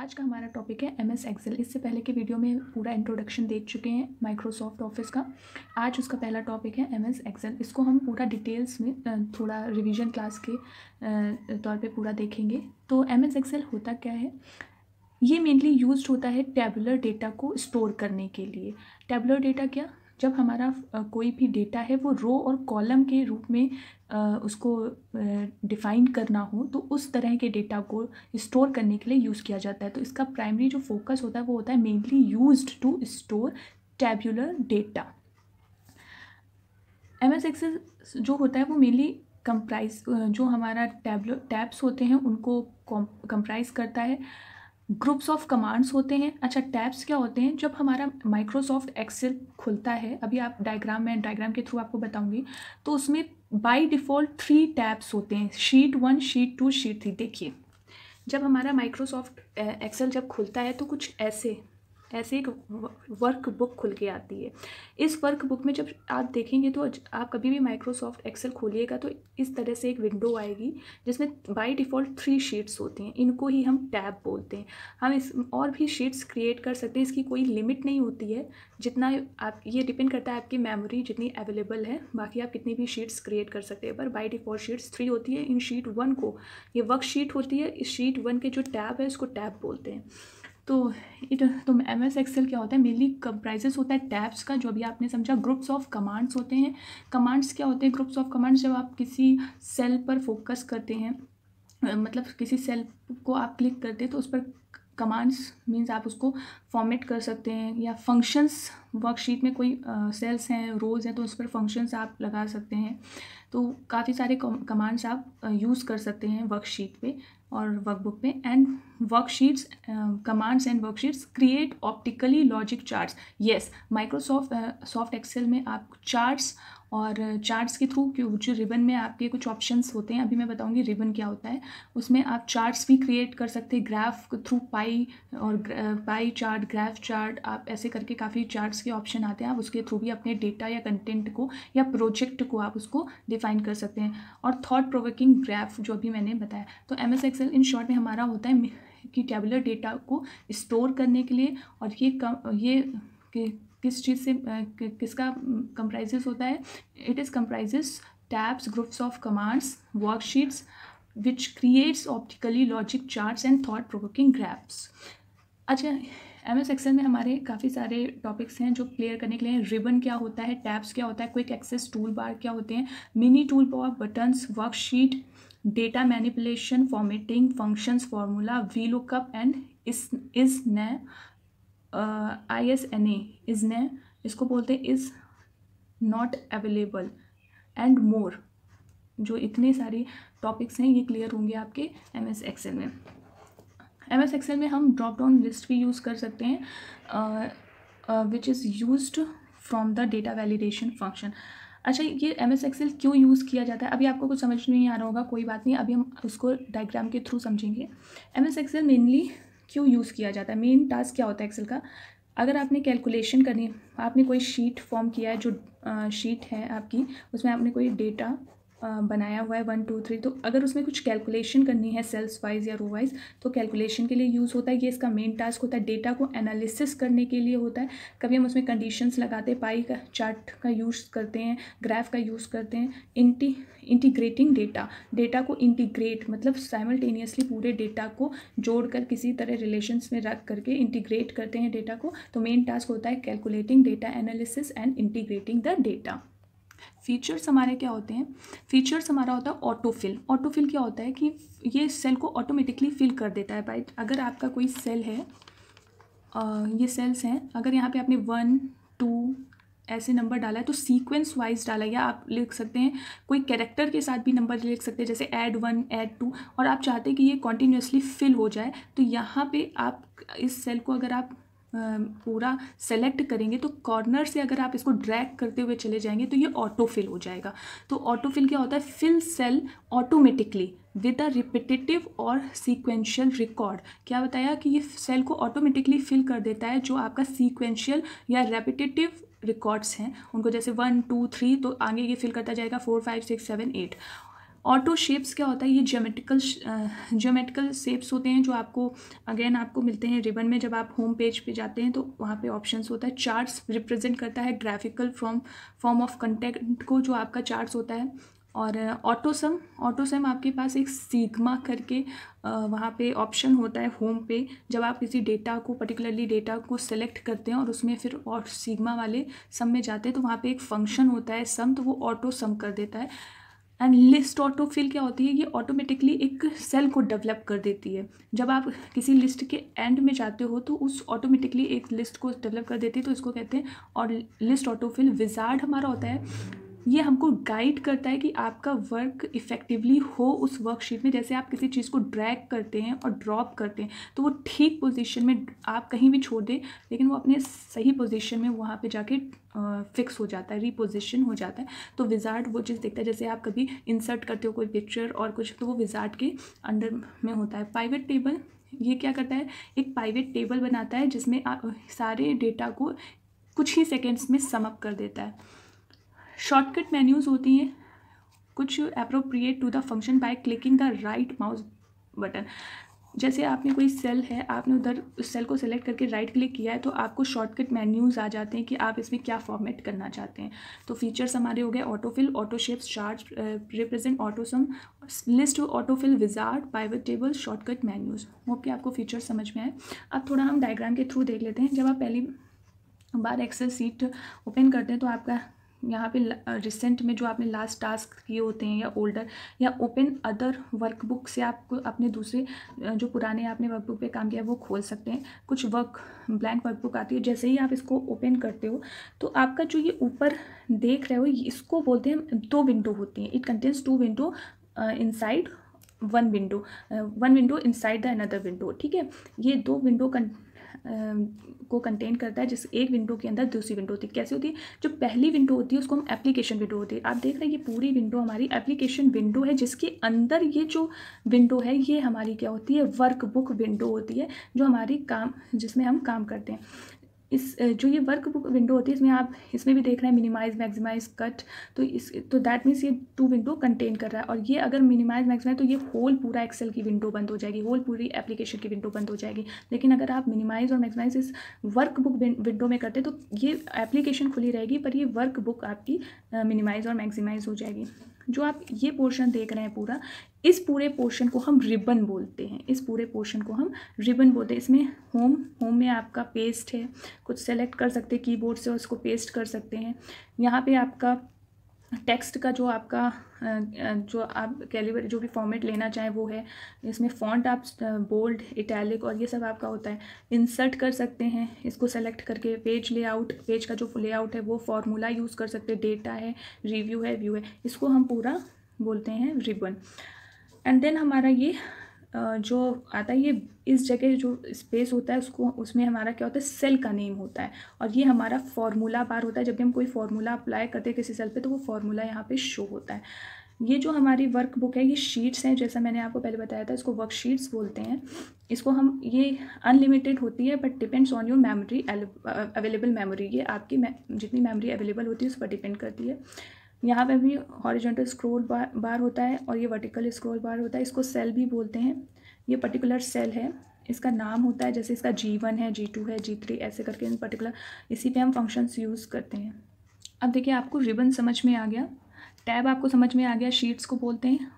आज का हमारा टॉपिक है एम एस एक्सेल इससे पहले के वीडियो में पूरा इंट्रोडक्शन देख चुके हैं माइक्रोसॉफ्ट ऑफिस का आज उसका पहला टॉपिक है एम एस एक्सेल इसको हम पूरा डिटेल्स में थोड़ा रिवीजन क्लास के तौर पे पूरा देखेंगे तो एम एस एक्सेल होता क्या है ये मेनली यूज होता है टेबुलर डेटा को स्टोर करने के लिए टेबुलर डेटा क्या जब हमारा कोई भी डेटा है वो रो और कॉलम के रूप में उसको डिफ़ाइन करना हो तो उस तरह के डेटा को स्टोर करने के लिए यूज़ किया जाता है तो इसका प्राइमरी जो फोकस होता है वो होता है mainly use to store tabular data M S Excel जो होता है वो मेनली कंप्राइज जो हमारा टैब टैब्स होते हैं उनको कंप्राइज करता है ग्रुप्स ऑफ कमांड्स होते हैं अच्छा टैब्स क्या होते हैं जब हमारा माइक्रोसॉफ्ट एक्सेल खुलता है अभी आप डायग्राम में डायग्राम के थ्रू आपको बताऊंगी तो उसमें बाय डिफ़ॉल्ट थ्री टैब्स होते हैं sheet one sheet two sheet three देखिए जब हमारा माइक्रोसॉफ्ट एक्सेल जब खुलता है तो कुछ ऐसे ऐसे एक वर्क बुक खुल के आती है इस वर्क बुक में जब आप देखेंगे तो आप कभी भी माइक्रोसॉफ्ट एक्सेल खोलिएगा तो इस तरह से एक विंडो आएगी जिसमें बाय डिफ़ॉल्ट थ्री शीट्स होती हैं इनको ही हम टैब बोलते हैं हम इस और भी शीट्स क्रिएट कर सकते हैं इसकी कोई लिमिट नहीं होती है जितना आप ये डिपेंड करता है आपकी मेमोरी जितनी अवेलेबल है बाकी आप कितनी भी शीट्स क्रिएट कर सकते हैं पर बाई डिफ़ॉल्ट शीट्स थ्री होती है इन शीट वन को ये वर्क शीट होती है इस शीट वन के जो टैब है उसको टैब बोलते हैं तो इट तो एम एस एक्सेल क्या होता है मेनली कंप्राइजेस होता है टैब्स का जो अभी आपने समझा ग्रुप्स ऑफ कमांड्स होते हैं कमांड्स क्या होते हैं ग्रुप्स ऑफ कमांड्स जब आप किसी सेल पर फोकस करते हैं मतलब किसी सेल को आप क्लिक करते हैं तो उस पर कमांड्स मीन्स आप उसको फॉर्मेट कर सकते हैं या फंक्शंस वर्कशीट में कोई सेल्स uh, हैं रोज हैं तो उस पर फंक्शंस आप लगा सकते हैं तो काफ़ी सारे कमांड्स आप यूज़ कर सकते हैं वर्कशीट पे और वर्कबुक पे and worksheets commands and worksheets create optically logic charts yes Microsoft soft Excel में आप चार्ट्स और चार्ट्स के थ्रू जो रिबन में आपके कुछ ऑप्शंस होते हैं अभी मैं बताऊंगी रिबन क्या होता है उसमें आप चार्ट्स भी क्रिएट कर सकते हैं ग्राफ थ्रू पाई और पाई चार्ट ग्राफ चार्ट आप ऐसे करके काफ़ी चार्ट्स के ऑप्शन आते हैं आप उसके थ्रू भी अपने डेटा या कंटेंट को या प्रोजेक्ट को आप उसको डिफाइन कर सकते हैं और थॉट प्रोवोकिंग ग्राफ जो अभी मैंने बताया तो M S Excel in short में हमारा होता है कि टेबुलर डेटा को स्टोर करने के लिए और ये कम ये किस चीज़ से किसका कंप्राइजेस होता है it is comprises tabs groups of commands worksheets which creates optically logic charts and thought provoking graphs अच्छा एम एस एक्सेल में हमारे काफ़ी सारे टॉपिक्स हैं जो क्लियर करने के लिए रिबन क्या होता है टैब्स क्या होता है क्विक एक्सेस टूल बार क्या होते हैं mini tool pop buttons worksheet data manipulation formatting functions formula V lookup and इस is I S N A is ने इसको बोलते हैं is not available and more जो इतने सारे टॉपिक्स हैं ये क्लियर होंगे आपके एम एस एक्सेल में एम एस एक्सेल में हम ड्रॉप डाउन लिस्ट भी यूज़ कर सकते हैं which is use from the data validation function अच्छा ये एम एस एक्सेल क्यों यूज़ किया जाता है अभी आपको कुछ समझ नहीं आ रहा होगा कोई बात नहीं अभी हम उसको डायग्राम के थ्रू समझेंगे एम एस एक्सेल मेनली क्यों यूज़ किया जाता है मेन टास्क क्या होता है एक्सेल का अगर आपने कैलकुलेशन करनी आपने कोई शीट फॉर्म किया है जो शीट है आपकी उसमें आपने कोई डेटा बनाया हुआ है वन टू थ्री तो अगर उसमें कुछ कैलकुलेशन करनी है सेल्स वाइज या रो वाइज तो कैलकुलेशन के लिए यूज़ होता है ये इसका मेन टास्क होता है डेटा को एनालिसिस करने के लिए होता है कभी हम उसमें कंडीशंस लगाते हैं पाई का चार्ट का यूज़ करते हैं ग्राफ का यूज़ करते हैं इंटी इंटीग्रेटिंग डेटा डेटा को इंटीग्रेट मतलब साइमल्टेनियसली पूरे डेटा को जोड़ कर किसी तरह रिलेशन में रख करके इंटीग्रेट करते हैं डेटा को तो मेन टास्क होता है calculating data analysis and integrating the data features हमारे क्या होते हैं फीचर्स हमारा होता है ऑटोफिल ऑटोफिल क्या होता है कि ये सेल को ऑटोमेटिकली फिल कर देता है बाइट अगर आपका कोई सेल है आ, ये सेल्स हैं अगर यहाँ पे आपने वन टू ऐसे नंबर डाला है तो सीक्वेंस वाइज डाला या आप लिख सकते हैं कोई कैरेक्टर के साथ भी नंबर लिख सकते हैं जैसे ऐड वन ऐड टू और आप चाहते हैं कि ये कॉन्टीन्यूसली फिल हो जाए तो यहाँ पे आप इस सेल को अगर आप पूरा सेलेक्ट करेंगे तो कॉर्नर से अगर आप इसको ड्रैग करते हुए चले जाएंगे तो ये ऑटो फिल हो जाएगा तो ऑटो फिल क्या होता है fill cell automatically with a repetitive और सीक्वेंशियल रिकॉर्ड क्या बताया कि ये सेल को ऑटोमेटिकली फिल कर देता है जो आपका सीक्वेंशियल या रेपिटेटिव रिकॉर्ड्स हैं उनको जैसे वन टू थ्री तो आगे ये फिल करता जाएगा four five six seven eight auto shapes क्या होता है ये जोमेटिकल जोमेटिकल शेप्स होते हैं जो आपको अगेन आपको मिलते हैं रिबन में जब आप होम पेज पे जाते हैं तो वहाँ पे ऑप्शंस होता है चार्ट्स रिप्रेजेंट करता है graphical from form of content को जो आपका चार्ट्स होता है और ऑटोसम ऑटोसम आपके पास एक सीगमा करके वहाँ पे ऑप्शन होता है होम पे जब आप किसी डेटा को पर्टिकुलरली डेटा को सेलेक्ट करते हैं और उसमें फिर और सीगमा वाले सम में जाते हैं तो वहाँ पे एक फंक्शन होता है सम तो वो ऑटो सम कर देता है एंड लिस्ट ऑटो फिल क्या होती है ये ऑटोमेटिकली एक सेल को डेवलप कर देती है जब आप किसी लिस्ट के एंड में जाते हो तो उस ऑटोमेटिकली एक लिस्ट को डेवलप कर देती है तो इसको कहते हैं और लिस्ट ऑटो फिल विजार्ड हमारा होता है ये हमको गाइड करता है कि आपका वर्क इफ़ेक्टिवली हो उस वर्कशीट में जैसे आप किसी चीज़ को ड्रैग करते हैं और ड्रॉप करते हैं तो वो ठीक पोजीशन में आप कहीं भी छोड़ दें लेकिन वो अपने सही पोजीशन में वहाँ पे जाके फिक्स हो जाता है रीपोजिशन हो जाता है तो विजार्ड वो चीज़ देखता है जैसे आप कभी इंसर्ट करते हो कोई पिक्चर और कुछ तो वो विजार्ड के अंडर में होता है प्राइवेट टेबल ये क्या करता है एक प्राइवेट टेबल बनाता है जिसमें आप सारे डेटा को कुछ ही सेकेंड्स में समअप कर देता है शॉर्टकट मेन्यूज़ होती हैं कुछ appropriate to the function by clicking the right mouse button जैसे आपने कोई सेल है आपने उधर उस सेल को सिलेक्ट करके राइट क्लिक किया है तो आपको शॉर्टकट मेन्यूज़ आ जाते हैं कि आप इसमें क्या फॉर्मेट करना चाहते हैं तो फीचर्स हमारे हो गए autofill auto shapes charge represent autosum list autofill wizard pivot table shortcut menus वो के आपको फीचर्स समझ में आए अब थोड़ा हम डायग्राम के थ्रू देख लेते हैं जब आप पहली बार एक्सेल सीट ओपन करते हैं तो आपका यहाँ पे रिसेंट में जो आपने लास्ट टास्क किए होते हैं या ओल्डर या ओपन अदर वर्कबुक से आप अपने दूसरे जो पुराने आपने वर्कबुक पे काम किया है वो खोल सकते हैं कुछ वर्क ब्लैंक वर्कबुक आती है जैसे ही आप इसको ओपन करते हो तो आपका जो ये ऊपर देख रहे हो इसको बोलते हैं दो विंडो होती हैं it contains two window in one window one window inside the another window ठीक है ये दो विंडो को कंटेन करता है जिस एक विंडो के अंदर दूसरी विंडो होती है कैसे होती है जो पहली विंडो होती है उसको हम एप्लीकेशन विंडो होती है आप देख रहे हैं ये पूरी विंडो हमारी एप्लीकेशन विंडो है जिसके अंदर ये जो विंडो है ये हमारी क्या होती है वर्क बुक विंडो होती है जो हमारी काम जिसमें हम काम करते हैं इस जो ये वर्क बुक विंडो होती है इसमें आप इसमें भी देख रहे हैं मिनिमाइज मैक्सिमाइज कट तो इस तो दैट मीन्स ये टू विंडो कंटेन कर रहा है और ये अगर मिनिमाइज मैक्सिमाइज तो ये होल पूरा एक्सेल की विंडो बंद हो जाएगी होल पूरी एप्लीकेशन की विंडो बंद हो जाएगी लेकिन अगर आप मिनिमाइज और मैक्सिमाइज इस वर्क बुक विंडो में करते तो ये एप्लीकेशन खुली रहेगी पर ये वर्क बुक आपकी मिनिमाइज और मैक्सिमाइज हो जाएगी जो आप ये पोर्शन देख रहे हैं पूरा इस पूरे पोर्शन को हम रिबन बोलते हैं इस पूरे पोर्शन को हम रिबन बोलते हैं इसमें होम होम में आपका पेस्ट है कुछ सेलेक्ट कर सकते हैं कीबोर्ड से उसको पेस्ट कर सकते हैं यहाँ पे आपका टेक्स्ट का जो आपका जो आप कैलिबर जो भी फॉर्मेट लेना चाहें वो है इसमें फॉन्ट आप बोल्ड इटैलिक और ये सब आपका होता है इंसर्ट कर सकते हैं इसको सेलेक्ट करके पेज लेआउट पेज का जो लेआउट है वो फॉर्मूला यूज़ कर सकते हैं डेटा है रिव्यू है व्यू है इसको हम पूरा बोलते हैं रिबन एंड देन हमारा ये जो आता है ये इस जगह जो स्पेस होता है उसको उसमें हमारा क्या होता है सेल का नेम होता है और ये हमारा फार्मूला बार होता है जब भी हम कोई फार्मूला अप्लाई करते हैं किसी सेल पे तो वो फार्मूला यहाँ पे शो होता है ये जो हमारी वर्क बुक है ये शीट्स हैं जैसा मैंने आपको पहले बताया था इसको वर्क शीट्स बोलते हैं इसको हम ये अनलिमिटेड होती है but depends on your memory available memory ये आपकी जितनी मेमोरी अवेलेबल होती है उस पर डिपेंड करती है यहाँ पे भी हॉरिजेंटल स्क्रोल बार बार होता है और ये वर्टिकल स्क्रोल बार होता है इसको सेल भी बोलते हैं ये पर्टिकुलर सेल है इसका नाम होता है जैसे इसका जी वन है जी टू है जी थ्री ऐसे करके इन पर्टिकुलर इसी पे हम फंक्शंस यूज़ करते हैं अब देखिए आपको रिबन समझ में आ गया टैब आपको समझ में आ गया शीट्स को बोलते हैं